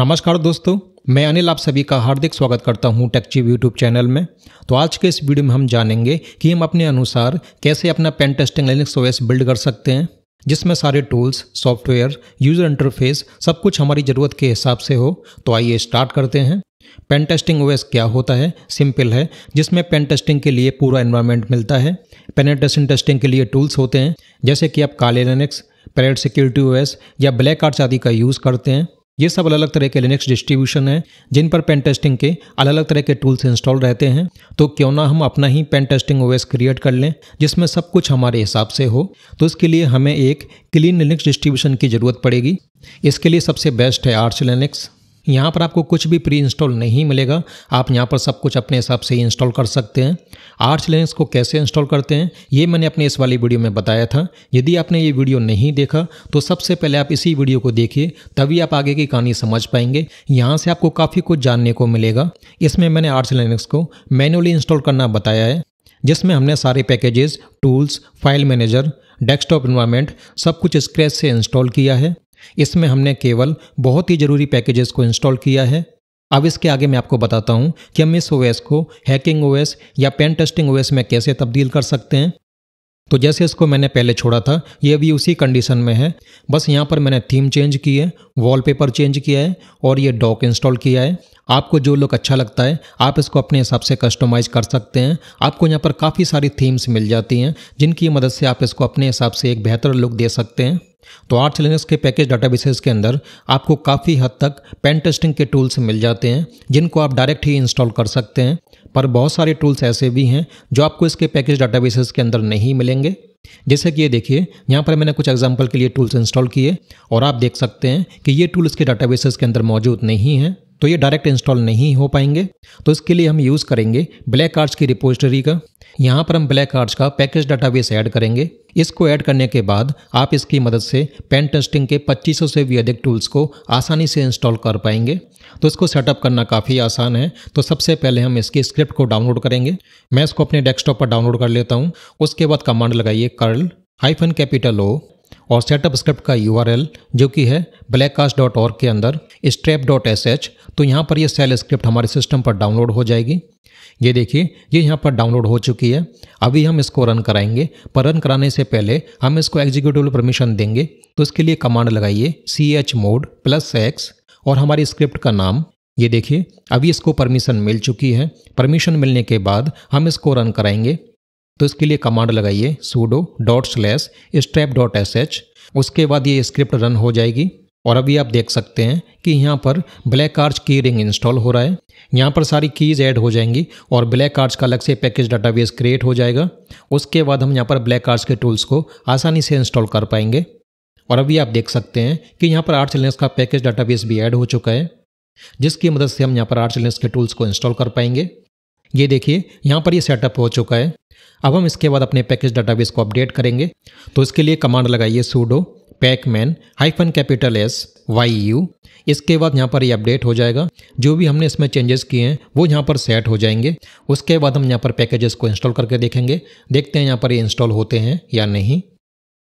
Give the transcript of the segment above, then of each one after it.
नमस्कार दोस्तों मैं अनिल आप सभी का हार्दिक स्वागत करता हूं टेकचिव यूट्यूब चैनल में तो आज के इस वीडियो में हम जानेंगे कि हम अपने अनुसार कैसे अपना pen testing Linux OS build कर सकते हैं जिसमें सारे टूल्स सॉफ्टवेयर यूज़र इंटरफेस सब कुछ हमारी ज़रूरत के हिसाब से हो तो आइए स्टार्ट करते हैं पेन टेस्टिंग ओएस क्या होता है सिंपल है जिसमें पेन टेस्टिंग के लिए पूरा इन्वायरमेंट मिलता है पेनेटेशन टेस्टिंग के लिए टूल्स होते हैं जैसे कि आप Kali Linux Parrot Security OS या ब्लैक आर्ट्स आदि का यूज़ करते हैं ये सब अलग अलग तरह के लिनक्स डिस्ट्रीब्यूशन हैं जिन पर पेन टेस्टिंग के अलग अलग तरह के टूल्स इंस्टॉल रहते हैं तो क्यों ना हम अपना ही पेन टेस्टिंग ओएस क्रिएट कर लें जिसमें सब कुछ हमारे हिसाब से हो तो इसके लिए हमें एक क्लीन लिनक्स डिस्ट्रीब्यूशन की ज़रूरत पड़ेगी इसके लिए सबसे बेस्ट है आर्च लिनक्स यहाँ पर आपको कुछ भी प्री इंस्टॉल नहीं मिलेगा आप यहाँ पर सब कुछ अपने हिसाब से इंस्टॉल कर सकते हैं आर्च लिनक्स को कैसे इंस्टॉल करते हैं ये मैंने अपने इस वाली वीडियो में बताया था यदि आपने ये वीडियो नहीं देखा तो सबसे पहले आप इसी वीडियो को देखिए तभी आप आगे की कहानी समझ पाएंगे यहाँ से आपको काफ़ी कुछ जानने को मिलेगा इसमें मैंने आर्च लिनक्स को मैनुअली इंस्टॉल करना बताया है जिसमें हमने सारे packages tools file manager desktop environment सब कुछ स्क्रैच से इंस्टॉल किया है इसमें हमने केवल बहुत ही ज़रूरी पैकेजेस को इंस्टॉल किया है अब इसके आगे मैं आपको बताता हूँ कि हम इस ओएस को हैकिंग ओएस या पेन टेस्टिंग ओएस में कैसे तब्दील कर सकते हैं तो जैसे इसको मैंने पहले छोड़ा था ये अभी उसी कंडीशन में है बस यहाँ पर मैंने थीम चेंज की है वॉलपेपर चेंज किया है और ये डॉक इंस्टॉल किया है आपको जो लुक अच्छा लगता है आप इसको अपने हिसाब से कस्टमाइज कर सकते हैं आपको यहाँ पर काफ़ी सारी थीम्स मिल जाती हैं जिनकी मदद से आप इसको अपने हिसाब से एक बेहतर लुक दे सकते हैं तो आर्ट लिनक्स के पैकेज डाटाबेसेस के अंदर आपको काफ़ी हद तक पेन टेस्टिंग के टूल्स मिल जाते हैं जिनको आप डायरेक्ट ही इंस्टॉल कर सकते हैं पर बहुत सारे टूल्स ऐसे भी हैं जो आपको इसके पैकेज डाटाबेसेस के अंदर नहीं मिलेंगे जैसे कि ये देखिए यहाँ पर मैंने कुछ एग्जाम्पल के लिए टूल्स इंस्टॉल किए और आप देख सकते हैं कि ये टूल इसके डाटाबेसेस के अंदर मौजूद नहीं हैं तो ये डायरेक्ट इंस्टॉल नहीं हो पाएंगे तो इसके लिए हम यूज़ करेंगे ब्लैक आर्ट्स की रिपोजिटरी का यहाँ पर हम ब्लैक आर्ट्स का पैकेज डाटाबेस ऐड करेंगे इसको ऐड करने के बाद आप इसकी मदद से पेन टेस्टिंग के 2500 से भी अधिक टूल्स को आसानी से इंस्टॉल कर पाएंगे तो इसको सेटअप करना काफ़ी आसान है तो सबसे पहले हम इसकी स्क्रिप्ट को डाउनलोड करेंगे मैं इसको अपने डेस्कटॉप पर डाउनलोड कर लेता हूँ उसके बाद कमांड लगाइए कर्ल हाइफन कैपिटल ओ और सेटअप स्क्रिप्ट का यू जो कि है blackcast.org के अंदर strap.sh तो यहाँ पर यह सेल स्क्रिप्ट हमारे सिस्टम पर डाउनलोड हो जाएगी ये देखिए ये यहाँ पर डाउनलोड हो चुकी है अभी हम इसको रन कराएंगे पर रन कराने से पहले हम इसको एग्जीक्यूटिव परमिशन देंगे तो इसके लिए कमांड लगाइए C H mod plus X और हमारी स्क्रिप्ट का नाम ये देखिए अभी इसको परमिशन मिल चुकी है परमिशन मिलने के बाद हम इसको रन कराएंगे तो इसके लिए कमांड लगाइए sudo dot slash strap dot S H उसके बाद ये स्क्रिप्ट रन हो जाएगी और अभी आप देख सकते हैं कि यहाँ पर ब्लैक आर्च की रिंग इंस्टॉल हो रहा है यहाँ पर सारी कीज़ ऐड हो जाएंगी और ब्लैक आर्च का अलग से पैकेज डाटाबेस क्रिएट हो जाएगा उसके बाद हम यहाँ पर ब्लैक आर्च के टूल्स को आसानी से इंस्टॉल कर पाएंगे और अभी आप देख सकते हैं कि यहाँ पर आर्ट चिल्स का पैकेज डाटाबेस भी ऐड हो चुका है जिसकी मदद से हम यहाँ पर आर्ट चिल्ड्रेंस के टूल्स को इंस्टॉल कर पाएंगे ये देखिए यहाँ पर ये सेटअप हो चुका है अब हम इसके बाद अपने पैकेज डाटाबेस को अपडेट करेंगे तो इसके लिए कमांड लगाइए sudo pacman hyphen capital S Y U इसके बाद यहाँ पर ये अपडेट हो जाएगा जो भी हमने इसमें चेंजेस किए हैं वो यहाँ पर सेट हो जाएंगे उसके बाद हम यहाँ पर पैकेजेस को इंस्टॉल करके देखेंगे देखते हैं यहाँ पर ये इंस्टॉल होते हैं या नहीं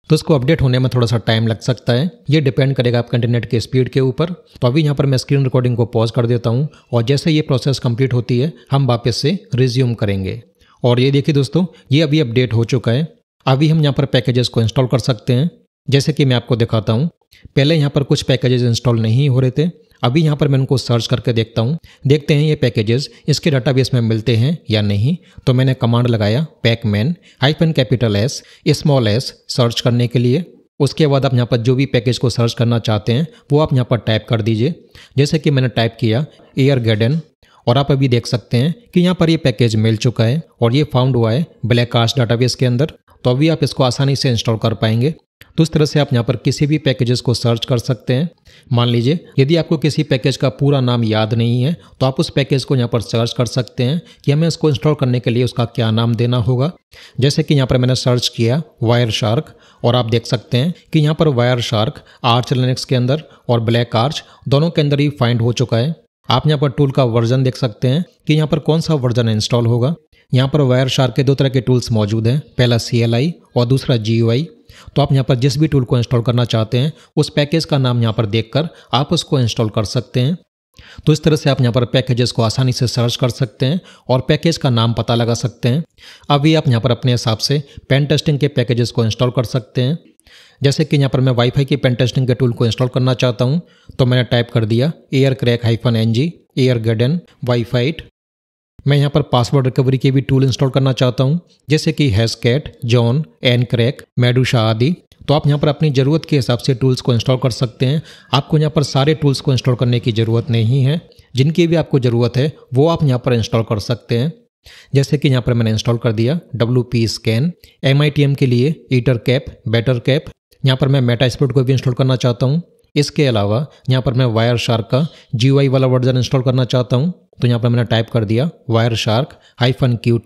तो इसको अपडेट होने में थोड़ा सा टाइम लग सकता है ये डिपेंड करेगा आपके इंटरनेट के स्पीड के ऊपर तो अभी यहाँ पर मैं स्क्रीन रिकॉर्डिंग को पॉज कर देता हूँ और जैसे ये प्रोसेस कंप्लीट होती है हम वापस से रिज्यूम करेंगे और ये देखिए दोस्तों ये अभी अपडेट हो चुका है अभी हम यहाँ पर पैकेजेस को इंस्टॉल कर सकते हैं जैसे कि मैं आपको दिखाता हूँ पहले यहाँ पर कुछ पैकेजेस इंस्टॉल नहीं हो रहे थे अभी यहाँ पर मैं उनको सर्च करके देखता हूँ देखते हैं ये पैकेजेस इसके डाटाबेस में मिलते हैं या नहीं तो मैंने कमांड लगाया pacman hyphen capital S small S search करने के लिए उसके बाद आप यहाँ पर जो भी पैकेज को सर्च करना चाहते हैं वो आप यहाँ पर टाइप कर दीजिए जैसे कि मैंने टाइप किया एयर गार्डन और आप अभी देख सकते हैं कि यहाँ पर ये पैकेज मिल चुका है और ये फाउंड हुआ है ब्लैक आर्स डाटाबेस के अंदर तो अभी आप इसको आसानी से इंस्टॉल कर पाएंगे तो इस तरह से आप यहाँ पर किसी भी पैकेजेस को सर्च कर सकते हैं मान लीजिए यदि आपको किसी पैकेज का पूरा नाम याद नहीं है तो आप उस पैकेज को यहाँ पर सर्च कर सकते हैं कि हमें इसको इंस्टॉल करने के लिए उसका क्या नाम देना होगा जैसे कि यहाँ पर मैंने सर्च किया वायर शार्क और आप देख सकते हैं कि यहाँ पर वायर शार्क आर्च लिनक्स के अंदर और ब्लैक आर्च दोनों के अंदर ही फाइंड हो चुका है आप यहाँ पर टूल का वर्जन देख सकते हैं कि यहाँ पर कौन सा वर्जन इंस्टॉल होगा यहाँ पर वायर शार्क के दो तरह के टूल्स मौजूद हैं पहला सी और दूसरा जी तो आप यहाँ पर जिस भी टूल को इंस्टॉल करना चाहते हैं उस पैकेज का नाम यहाँ पर देख आप उसको इंस्टॉल कर सकते हैं तो इस तरह से आप यहाँ पर पैकेजेस को आसानी से सर्च कर सकते हैं और पैकेज का नाम पता लगा सकते हैं अभी आप यहाँ पर अपने हिसाब से पेन टेस्टिंग के पैकेजेस को इंस्टॉल कर सकते हैं जैसे कि यहाँ पर मैं वाईफाई की पेन टेस्टिंग के टूल को इंस्टॉल करना चाहता हूँ तो मैंने टाइप कर दिया aircrack hyphen N G airgeddon wifite मैं यहाँ पर पासवर्ड रिकवरी के भी टूल इंस्टॉल करना चाहता हूँ जैसे कि हैसकेट जॉन एन क्रैक मेडूशा आदि तो आप यहाँ पर अपनी ज़रूरत के हिसाब से टूल्स को इंस्टॉल कर सकते हैं आपको यहाँ पर सारे टूल्स को इंस्टॉल करने की ज़रूरत नहीं है जिनकी भी आपको ज़रूरत है वो आप यहाँ पर इंस्टॉल कर सकते हैं जैसे कि यहाँ पर मैंने इंस्टॉल कर दिया W P scan M I T M के लिए ईटर कैप बेटर कैप यहाँ पर मैं मेटा स्पोर्ट को भी इंस्टॉल करना चाहता हूँ इसके अलावा यहाँ पर मैं वायर शार्क का जी वाला वर्जन इंस्टॉल करना चाहता हूँ तो यहाँ पर मैंने टाइप कर दिया वायर शार्क हाइफन क्यू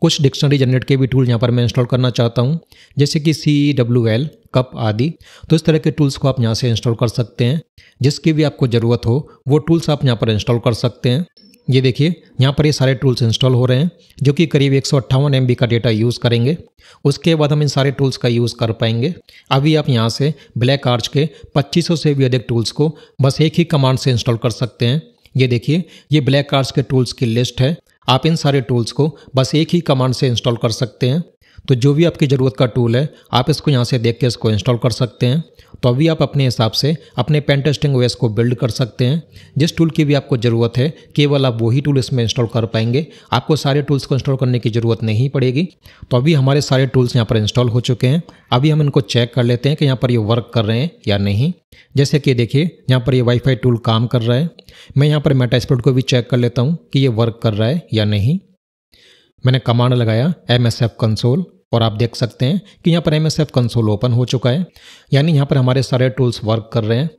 कुछ डिक्शनरी जनरेट के भी टूल यहाँ पर मैं इंस्टॉल करना चाहता हूँ जैसे कि C E W L cupp आदि तो इस तरह के टूल्स को आप यहाँ से इंस्टॉल कर सकते हैं जिसकी भी आपको ज़रूरत हो वो टूल्स आप यहाँ पर इंस्टॉल कर सकते हैं ये देखिए यहाँ पर ये सारे टूल्स इंस्टॉल हो रहे हैं जो कि करीब एक सौ का डेटा यूज़ करेंगे उसके बाद हम इन सारे टूल्स का यूज़ कर पाएंगे अभी आप यहाँ से ब्लैक आर्च के 2500 से भी अधिक टूल्स को बस एक ही कमांड से इंस्टॉल कर सकते हैं ये देखिए ये ब्लैक आर्च के टूल्स की लिस्ट है आप इन सारे टूल्स को बस एक ही कमांड से इंस्टॉल कर सकते हैं तो जो भी आपकी ज़रूरत का टूल है आप इसको यहाँ से देख के इसको इंस्टॉल कर सकते हैं तो अभी आप अपने हिसाब से अपने पेन टेस्टिंग ओएस को बिल्ड कर सकते हैं जिस टूल की भी आपको ज़रूरत है केवल आप वही टूल इसमें इंस्टॉल कर पाएंगे आपको सारे टूल्स को इंस्टॉल करने की ज़रूरत नहीं पड़ेगी तो अभी हमारे सारे टूल्स यहाँ पर इंस्टॉल हो चुके हैं अभी हम इनको चेक कर लेते हैं कि यहाँ पर ये वर्क कर रहे हैं या नहीं जैसे कि देखिए यहाँ पर ये वाईफाई टूल काम कर रहा है मैं यहाँ पर मेटा मेटास्प्रेड को भी चेक कर लेता हूँ कि ये वर्क कर रहा है या नहीं मैंने कमांड लगाया एम एस एफ कंसोल और आप देख सकते हैं कि यहाँ पर M S F console open हो चुका है यानी यहाँ पर हमारे सारे टूल्स वर्क कर रहे हैं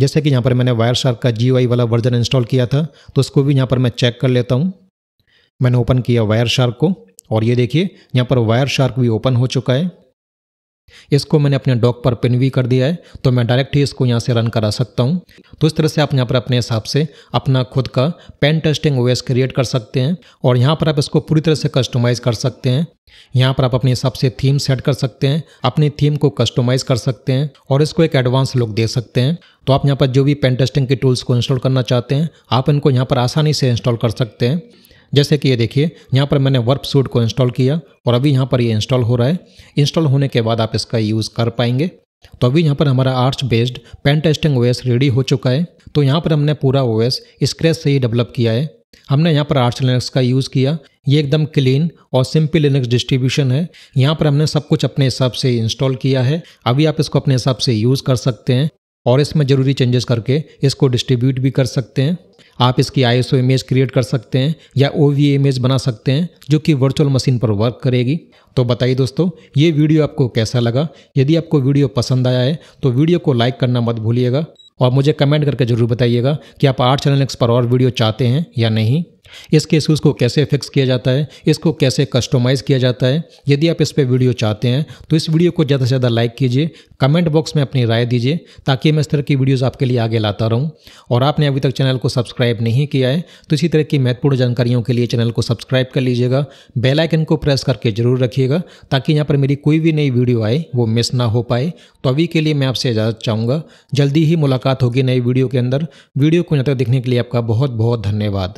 जैसे कि यहाँ पर मैंने वायर शार्क का जी वाला वर्जन इंस्टॉल किया था तो उसको भी यहाँ पर मैं चेक कर लेता हूँ मैंने ओपन किया वायर शार्क को और ये देखिए यहाँ पर वायर शार्क भी ओपन हो चुका है इसको मैंने अपने डॉक पर पिन भी कर दिया है तो मैं डायरेक्ट ही इसको यहाँ से रन करा सकता हूँ तो इस तरह से आप यहाँ पर अपने हिसाब से अपना खुद का पेन टेस्टिंग ओएस क्रिएट कर सकते हैं और यहाँ पर आप इसको पूरी तरह से कस्टमाइज़ कर सकते हैं यहाँ पर आप अपने हिसाब से थीम सेट कर सकते हैं अपनी थीम को कस्टमाइज कर सकते हैं और इसको एक एडवांस लुक दे सकते हैं तो आप यहाँ पर जो भी पेन टेस्टिंग के टूल्स को इंस्टॉल करना चाहते हैं आप इनको यहाँ पर आसानी से इंस्टॉल कर सकते हैं जैसे कि ये देखिए यहाँ पर मैंने वर्प सूट को इंस्टॉल किया और अभी यहाँ पर ये इंस्टॉल हो रहा है इंस्टॉल होने के बाद आप इसका यूज़ कर पाएंगे तो अभी यहाँ पर हमारा Arch based pen testing OS ready हो चुका है तो यहाँ पर हमने पूरा ओएस स्क्रैच से ही डेवलप किया है हमने यहाँ पर आर्ट्स लिनक्स का यूज़ किया ये एकदम क्लीन और सिंपल लिनक्स डिस्ट्रीब्यूशन है यहाँ पर हमने सब कुछ अपने हिसाब से इंस्टॉल किया है अभी आप इसको अपने हिसाब से यूज़ कर सकते हैं और इसमें ज़रूरी चेंजेस करके इसको डिस्ट्रीब्यूट भी कर सकते हैं आप इसकी आई एस इमेज क्रिएट कर सकते हैं या ओ इमेज बना सकते हैं जो कि वर्चुअल मशीन पर वर्क करेगी तो बताइए दोस्तों ये वीडियो आपको कैसा लगा यदि आपको वीडियो पसंद आया है तो वीडियो को लाइक करना मत भूलिएगा और मुझे कमेंट करके ज़रूर बताइएगा कि आप आर्ट चैनल पर और वीडियो चाहते हैं या नहीं इसके इशूज़ को कैसे फिक्स किया जाता है इसको कैसे कस्टमाइज़ किया जाता है यदि आप इस पर वीडियो चाहते हैं तो इस वीडियो को ज़्यादा से ज़्यादा लाइक कीजिए कमेंट बॉक्स में अपनी राय दीजिए ताकि मैं इस तरह की वीडियोज़ आपके लिए आगे लाता रहूँ और आपने अभी तक चैनल को सब्सक्राइब नहीं किया है तो इसी तरह की महत्वपूर्ण जानकारियों के लिए चैनल को सब्सक्राइब कर लीजिएगा बेलाइकन को प्रेस करके ज़रूर रखिएगा ताकि यहाँ पर मेरी कोई भी नई वीडियो आए वो मिस ना हो पाए तो अभी के लिए मैं आपसे इजाज़त चाहूँगा जल्दी ही मुलाकात होगी नई वीडियो के अंदर वीडियो को यहाँ तक देखने के लिए आपका बहुत बहुत धन्यवाद